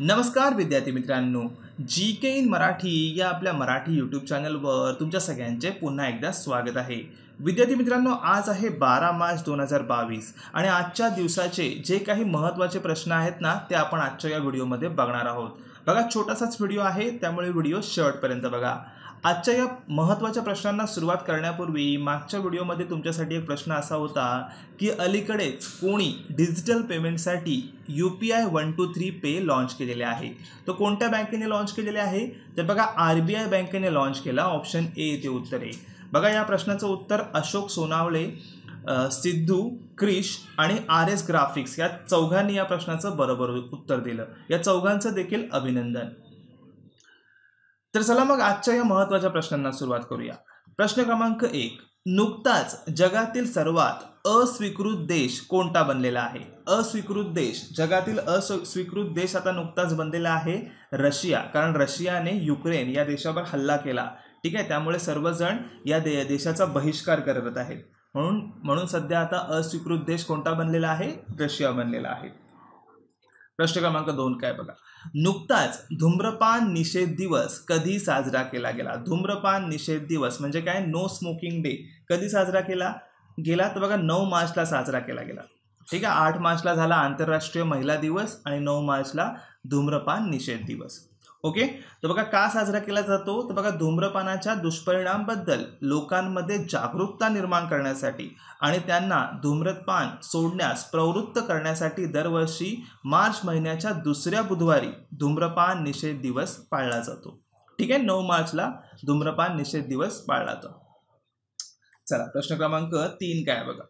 नमस्कार विद्यार्थी मित्रांनो जी के इन मराठी या आपल्या मराठी यूट्यूब चॅनलवर तुमच्या सगळ्यांचे पुन्हा एकदा स्वागत आहे विद्यार्थी मित्रांनो आज आहे बारा मार्च दोन हजार बावीस आणि आजच्या दिवसाचे जे काही महत्त्वाचे प्रश्न आहेत ना ते आपण आजच्या या व्हिडिओमध्ये बघणार आहोत बघा छोटासाच व्हिडिओ आहे त्यामुळे व्हिडिओ शेवटपर्यंत बघा आजच्या या महत्त्वाच्या प्रश्नांना सुरुवात करण्यापूर्वी मागच्या व्हिडिओमध्ये तुमच्यासाठी एक प्रश्न असा होता की अलीकडेच कोणी डिजिटल पेमेंटसाठी U P I one two three pay launch केलेले आहे तो कोणत्या बँकेने लॉन्च केलेले आहे तर बघा आर बी आय बँकेने लॉन्च केला ऑप्शन ए ते उत्तर आहे बघा या प्रश्नाचं उत्तर अशोक सोनावळे सिद्धू क्रिश आणि आर एस ग्राफिक्स या चौघांनी या प्रश्नाचं बरोबर उत्तर दिलं या चौघांचं देखील अभिनंदन तर चला मग आजच्या या महत्वाच्या प्रश्नांना सुरुवात करूया प्रश्न क्रमांक एक नुकताच जगातील सर्वात अस्वीकृत देश कोणता बनलेला आहे अस्वीकृत देश जगातील अस्वीकृत देश आता नुकताच बनलेला आहे रशिया कारण रशियाने युक्रेन या देशावर हल्ला केला ठीक आहे त्यामुळे सर्वजण या दे देशाचा बहिष्कार करत आहेत म्हणून म्हणून सध्या आता अस्वीकृत देश कोणता बनलेला आहे रशिया बनलेला आहे प्रश्न क्रमांक दोन काय बघा नुकताच धूम्रपान निषेध दिवस कधी साजरा केला गेला धूम्रपान निषेध दिवस म्हणजे काय नो स्मोकिंग डे कधी साजरा केला गेला तर बघा नऊ मार्चला साजरा केला गेला ठीक आहे आठ मार्चला झाला आंतरराष्ट्रीय महिला दिवस आणि नऊ मार्चला धूम्रपान निषेध दिवस ओके तर बघा का साजरा केला जातो तर बघा धूम्रपानाच्या दुष्परिणामबद्दल लोकांमध्ये जागरूकता निर्माण करण्यासाठी आणि त्यांना धूम्रपान सोडण्यास प्रवृत्त करण्यासाठी दरवर्षी मार्च महिन्याच्या दुसऱ्या बुधवारी धूम्रपान निषेध दिवस पाळला जातो ठीक आहे नऊ मार्चला धूम्रपान निषेध दिवस पाळला जातो चला प्रश्न क्रमांक तीन काय बघा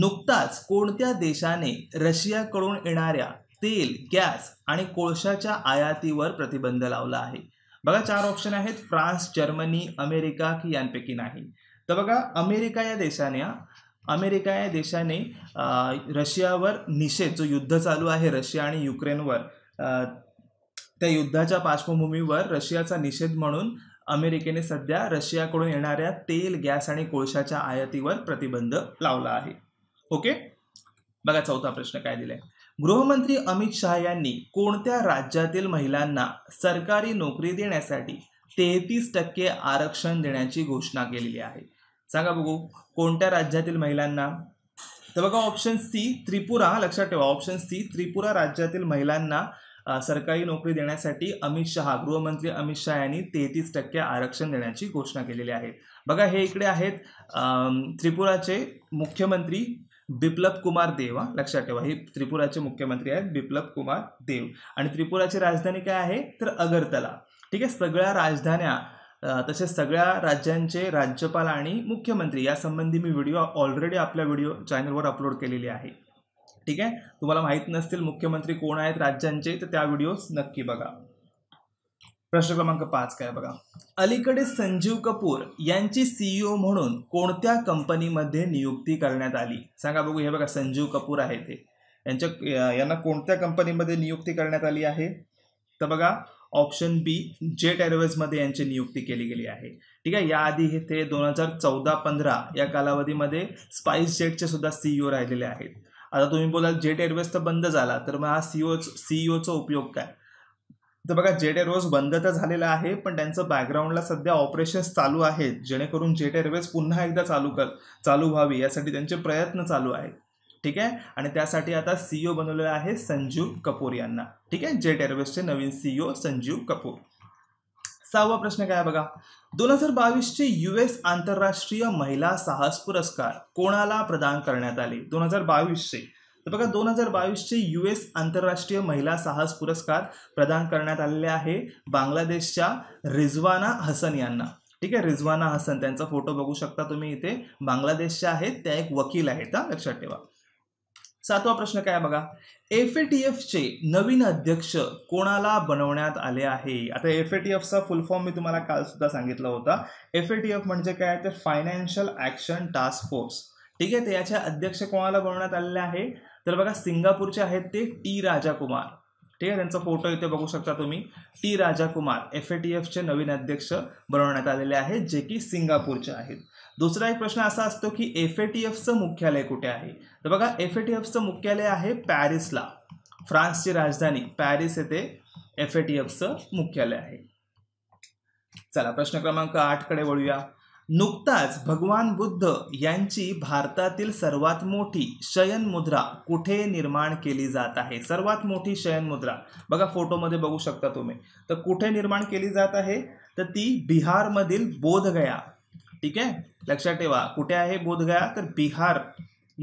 नुकताच कोणत्या देशाने रशियाकडून येणाऱ्या तेल गॅस आणि कोळशाच्या आयातीवर प्रतिबंध लावला आहे बघा चार ऑप्शन आहेत फ्रान्स जर्मनी अमेरिका की यांपैकी नाही तर बघा अमेरिका या देशाने अमेरिका या देशाने रशियावर निषेध जो युद्ध चालू आहे रशिया आणि युक्रेनवर त्या युद्धाच्या पार्श्वभूमीवर रशियाचा निषेध म्हणून अमेरिकेने सध्या रशियाकडून येणाऱ्या तेल गॅस आणि कोळशाच्या आयातीवर प्रतिबंध लावला आहे ओके बघा चौथा प्रश्न काय दिलाय गृहमंत्री अमित शहा यांनी कोणत्या राज्यातील महिलांना सरकारी नोकरी देण्यासाठी तेहतीस टक्के आरक्षण देण्याची घोषणा केलेली आहे सांगा बघू कोणत्या राज्यातील महिलांना तर बघा ऑप्शन सी त्रिपुरा लक्षात ठेवा ऑप्शन सी त्रिपुरा राज्यातील महिलांना सरकारी नोकरी देण्यासाठी अमित शहा गृहमंत्री अमित शहा यांनी तेहतीस टक्के आरक्षण देण्याची घोषणा केलेली आहे बघा हे इकडे आहेत त्रिपुराचे मुख्यमंत्री बिप्लब कुमार देव हा लक्षात ठेवा हे त्रिपुराचे मुख्यमंत्री आहेत बिप्लब कुमार देव आणि त्रिपुराची राजधानी काय आहे तर अगरतला ठीक आहे सगळ्या राजधान्या तसेच सगळ्या राज्यांचे राज्यपाल आणि मुख्यमंत्री यासंबंधी मी व्हिडिओ ऑलरेडी आपल्या व्हिडिओ चॅनलवर अपलोड केलेली आहे ठीक आहे तुम्हाला माहीत नसतील मुख्यमंत्री कोण आहेत राज्यांचे तर त्या व्हिडिओज नक्की बघा प्रश्न क्रमांक पाच काय बघा अलीकडे संजीव कपूर यांची सीईओ e म्हणून कोणत्या कंपनीमध्ये नियुक्ती करण्यात आली सांगा बघू हे बघा संजीव कपूर आहे ते यांच्या यांना कोणत्या कंपनीमध्ये नियुक्ती करण्यात आली आहे तर बघा ऑप्शन बी जेट एअरवेजमध्ये यांची नियुक्ती केली गेली आहे ठीक आहे याआधी हे ते दोन हजार चौदा पंधरा या कालावधीमध्ये स्पाइस जेटचे सुद्धा सीईओ e राहिलेले आहेत आता तुम्ही बोलाल जेट एअरवेज तर बंद झाला तर मग हा सीईओ सीईओचा e उपयोग काय तर बघा जेट रोज बंद तर झालेला आहे पण त्यांचं बॅकग्राऊंडला सध्या ऑपरेशन्स चालू आहेत जेणेकरून जेट एअरवेज पुन्हा एकदा चालू कर चालू व्हावी यासाठी त्यांचे प्रयत्न चालू आहेत ठीक आहे आणि त्यासाठी आता सीईओ e बनवलेले आहे संजीव कपूर यांना ठीक आहे जेट एअरवेजचे नवीन सीईओ e संजीव कपूर सहावा प्रश्न काय बघा दोन हजार बावीसचे यू एस आंतरराष्ट्रीय महिला साहस पुरस्कार कोणाला प्रदान करण्यात आले दोन हजार बावीसचे तर बघा दोन हजार बावीसचे यू एस आंतरराष्ट्रीय महिला साहस पुरस्कार प्रदान करण्यात आलेले आहे बांगलादेशच्या रिझवाना हसन यांना ठीक आहे रिझवाना हसन त्यांचा फोटो बघू शकता तुम्ही इथे बांगलादेशच्या आहेत त्या एक वकील आहेत हा लक्षात ठेवा सातवा प्रश्न काय बघा एफ ए टी एफचे नवीन अध्यक्ष कोणाला बनवण्यात आले आहे आता एफ ए टी एफचा फुल फॉर्म मी तुम्हाला काल सुद्धा सांगितला होता एफ ए टी एफ म्हणजे काय तर फायनान्शियल ॲक्शन टास्क फोर्स ठीक आहे तर याचे अध्यक्ष कोणाला बनवण्यात आलेले आहे तर बघा सिंगापूरचे आहेत ते टी राजाकुमार ठीक आहे त्यांचा फोटो इथे बघू शकता तुम्ही T Rajakumar F A T एफचे नवीन अध्यक्ष बनवण्यात आलेले आहेत जे की सिंगापूरचे आहेत दुसरा एक प्रश्न असा असतो की एफ ए टी एफचं मुख्यालय कुठे आहे तर बघा एफ ए टी एफचं मुख्यालय आहे पॅरिसला फ्रान्सची राजधानी पॅरिस येथे एफ ए टी एफचं मुख्यालय आहे चला प्रश्न क्रमांक आठकडे वळूया नुकताच भगवान बुद्ध यांची भारतातील सर्वात मोठी शयन मुद्रा कुठे निर्माण केली जात आहे सर्वात मोठी शयन मुद्रा बघा फोटोमध्ये बघू शकता तुम्ही तर कुठे निर्माण केली जात आहे तर ती बिहारमधील बोधगया ठीक आहे लक्षात ठेवा कुठे आहे बोधगया तर बिहार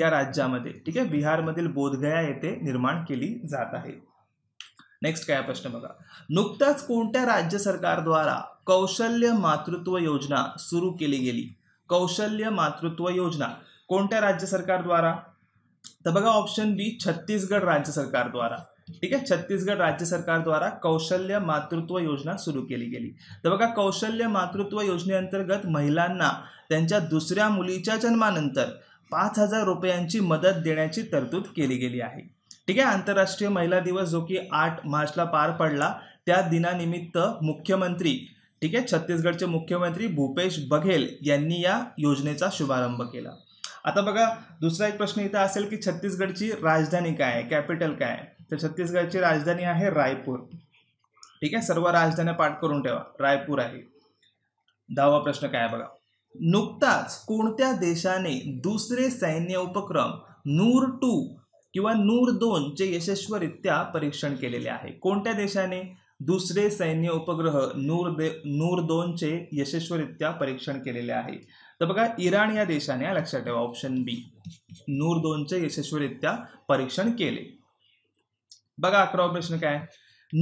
या राज्यामध्ये ठीक आहे बिहारमधील बोधगया येथे निर्माण केली जात आहे नेक्स्ट काय प्रश्न बघा नुकताच कोणत्या राज्य सरकारद्वारा कौशल्य मातृत्व योजना सुरू केली गेली कौशल्य मातृत्व योजना कोणत्या राज्य सरकारद्वारा तर बघा ऑप्शन बी छत्तीसगड राज्य सरकारद्वारा ठीक आहे छत्तीसगड राज्य सरकारद्वारा कौशल्य मातृत्व योजना सुरू केली गेली तर बघा कौशल्य मातृत्व योजनेअंतर्गत महिलांना त्यांच्या दुसऱ्या मुलीच्या जन्मानंतर पाच हजार रुपयांची मदत देण्याची तरतूद केली गेली आहे ठीक आहे आंतरराष्ट्रीय महिला दिवस जो की आठ मार्चला पार पडला त्या दिनानिमित्त मुख्यमंत्री ठीक आहे छत्तीसगडचे मुख्यमंत्री भूपेश बघेल यांनी या योजनेचा शुभारंभ केला आता बघा दुसरा एक प्रश्न इथं असेल की छत्तीसगडची राजधानी काय आहे कॅपिटल काय आहे तर छत्तीसगडची राजधानी आहे रायपूर ठीक आहे सर्व राजधान्या पाठ करून ठेवा रायपूर आहे दहावा प्रश्न काय बघा नुकताच कोणत्या देशाने दुसरे सैन्य उपक्रम नूर टू किंवा नूर चे यशस्वीरित्या परीक्षण केलेले आहे कोणत्या देशाने दुसरे सैन्य उपग्रह नूर दे नूर दोनचे यशस्वीरित्या परीक्षण केलेले आहे तर बघा इराण या देशाने लक्षात ठेवा ऑप्शन बी नूर दोनचे यशस्वीरित्या परीक्षण केले बघा अकरावा प्रश्न काय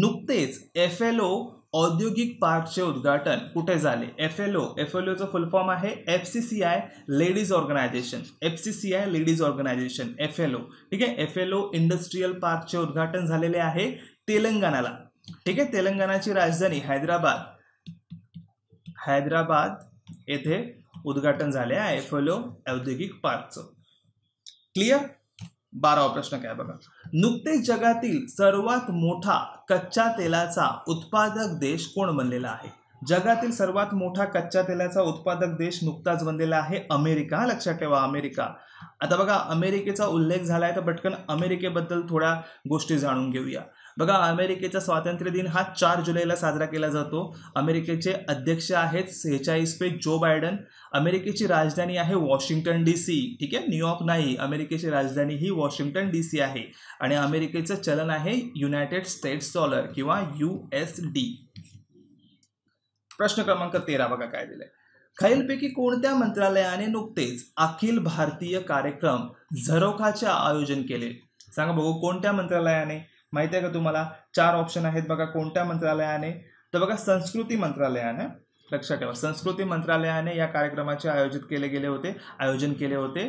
नुकतेच एफ एल ओ औद्योगिक पार्कचे उद्घाटन कुठे झाले F L O F L full form आहे F C C I ladies organisation F C C I ladies organisation F L O ठीक आहे एफ एल ओ इंडस्ट्रीयल पार्कचे उद्घाटन झालेले आहे तेलंगणाला ठीक आहे तेलंगणाची राजधानी हैदराबाद हैदराबाद येथे उद्घाटन झाले आहे एफ एल ओ औद्योगिक पार्कचं क्लिअर बारावा प्रश्न काय बघा नुकतेच जगातील सर्वात मोठा कच्च्या तेलाचा उत्पादक देश कोण बनलेला आहे जगातील सर्वात मोठा कच्च्या तेलाचा उत्पादक देश नुकताच बनलेला आहे अमेरिका लक्षात ठेवा अमेरिका आता बघा अमेरिकेचा उल्लेख झाला आहे तर पटकन अमेरिकेबद्दल थोड्या गोष्टी जाणून घेऊया बघा अमेरिकेचा स्वातंत्र्य दिन हा चार जुलैला साजरा केला जातो अमेरिकेचे अध्यक्ष आहेत सेहेचाळीस पे जो बायडन अमेरिकेची राजधानी आहे वॉशिंग्टन डी सी ठीक आहे न्यूयॉर्क नाही अमेरिकेची राजधानी ही वॉशिंग्टन डी सी आहे आणि अमेरिकेचं चलन आहे युनायटेड स्टेट्स डॉलर किंवा यू एस डी प्रश्न क्रमांक तेरा बघा काय दिलंय खालीलपैकी कोणत्या मंत्रालयाने नुकतेच अखिल भारतीय कार्यक्रम झरोखाचे आयोजन केले सांगा बघू कोणत्या मंत्रालयाने माहिती आहे का तुम्हाला चार ऑप्शन आहेत बघा कोणत्या मंत्रालयाने तर बघा संस्कृती मंत्रालयाने लक्षात ठेवा संस्कृती मंत्रालयाने या कार्यक्रमाचे आयोजित केले गेले होते आयोजन केले होते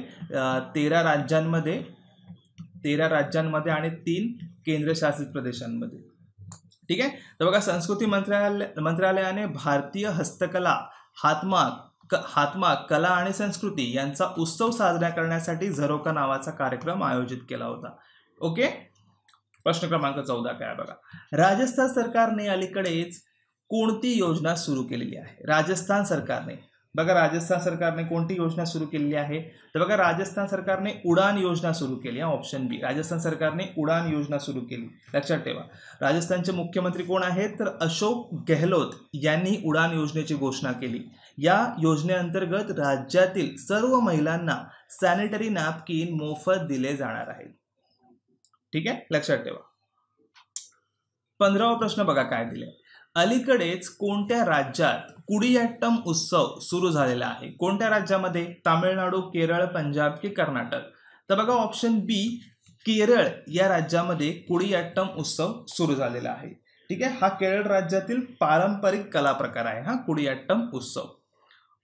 तेरा राज्यांमध्ये तेरा राज्यांमध्ये आणि तीन केंद्रशासित प्रदेशांमध्ये ठीक आहे तर बघा संस्कृती मंत्रालय मंत्रालयाने भारतीय हस्तकला हातमाग क हातमाग कला आणि संस्कृती यांचा उत्सव साजरा करण्यासाठी झरोका नावाचा कार्यक्रम आयोजित केला होता ओके प्रश्न क्रमांक चौदा काय बघा राजस्थान सरकारने अलीकडेच कोणती योजना सुरू केलेली आहे राजस्थान सरकारने बघा राजस्थान सरकारने कोणती योजना सुरू केलेली आहे तर बघा राजस्थान सरकारने उडान योजना सुरू केली आहे ऑप्शन बी राजस्थान सरकारने उडान योजना सुरू केली लक्षात ठेवा राजस्थानचे मुख्यमंत्री कोण आहेत तर अशोक गेहलोत यांनी उडान योजनेची घोषणा केली या योजनेअंतर्गत राज्यातील सर्व महिलांना सॅनिटरी नॅपकिन मोफत दिले जाणार आहेत ठीक आहे लक्षात ठेवा पंधरावा प्रश्न बघा काय दिले अलीकडेच कोणत्या राज्यात कुडियाट्टम उत्सव सुरू झालेला आहे कोणत्या राज्यामध्ये तामिळनाडू केरळ पंजाब की कर्नाटक तर बघा ऑप्शन बी केरळ या राज्यामध्ये कुडियाट्टम उत्सव सुरू झालेला आहे ठीक आहे हा केरळ राज्यातील पारंपरिक कला प्रकार आहे हा कुडियाट्टम उत्सव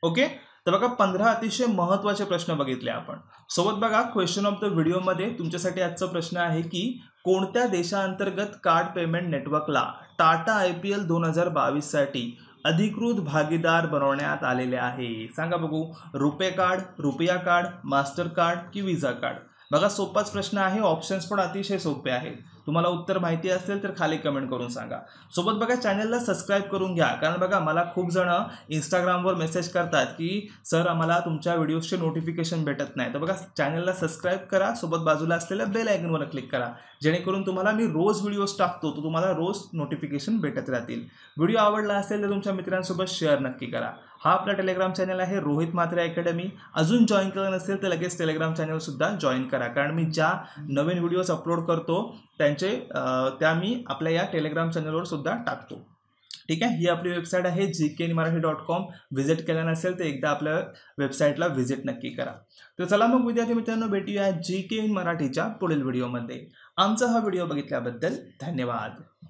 ओके तर बघा पंधरा अतिशय महत्त्वाचे प्रश्न बघितले आपण सोबत बघा क्वेश्चन ऑफ द व्हिडिओमध्ये तुमच्यासाठी आजचा प्रश्न आहे की कोणत्या देशांतर्गत कार्ड पेमेंट नेटवर्कला टाटा आय पी एल दोन हजार बावीससाठी अधिकृत भागीदार बनवण्यात आलेले आहे सांगा बघू रुपे कार्ड रुपया कार्ड मास्टर कार्ड की विजा कार्ड बघा सोपाच प्रश्न आहे ऑप्शन्स पण अतिशय सोपे आहेत तुम्हाला उत्तर माहिती असेल तर खाली कमेंट करून सांगा सोबत बघा चॅनलला सबस्क्राईब करून घ्या कारण बघा मला खूप जण इंस्टाग्रामवर मेसेज करतात की सर आम्हाला तुमच्या व्हिडिओजचे नोटिफिकेशन भेटत नाही तर बघा चॅनलला सबस्क्राईब करा सोबत बाजूला असलेल्या बेल आयकनवर क्लिक करा जेणेकरून तुम्हाला मी रोज व्हिडिओज टाकतो तर तुम्हाला रोज नोटिफिकेशन भेटत राहतील व्हिडिओ आवडला असेल तर तुमच्या मित्रांसोबत शेअर नक्की करा हा आपला टेलिग्राम चॅनल आहे रोहित मात्रे अकॅडमी अजून जॉईन केलं नसेल तर लगेच टेलिग्राम चॅनलसुद्धा जॉईन करा कारण मी ज्या नवीन व्हिडिओज अपलोड करतो त्यांचे त्या मी आपल्या या टेलिग्राम चॅनलवर सुद्धा टाकतो ठीक आहे ही आपली वेबसाईट आहे G K N Marathi dot com visit केलं नसेल तर एकदा आपल्या वेबसाईटला व्हिजिट नक्की करा तर चला मग विद्यार्थी मित्रांनो भेटूया जी के एन मराठीच्या पुढील व्हिडिओमध्ये आमचा हा व्हिडिओ बघितल्याबद्दल धन्यवाद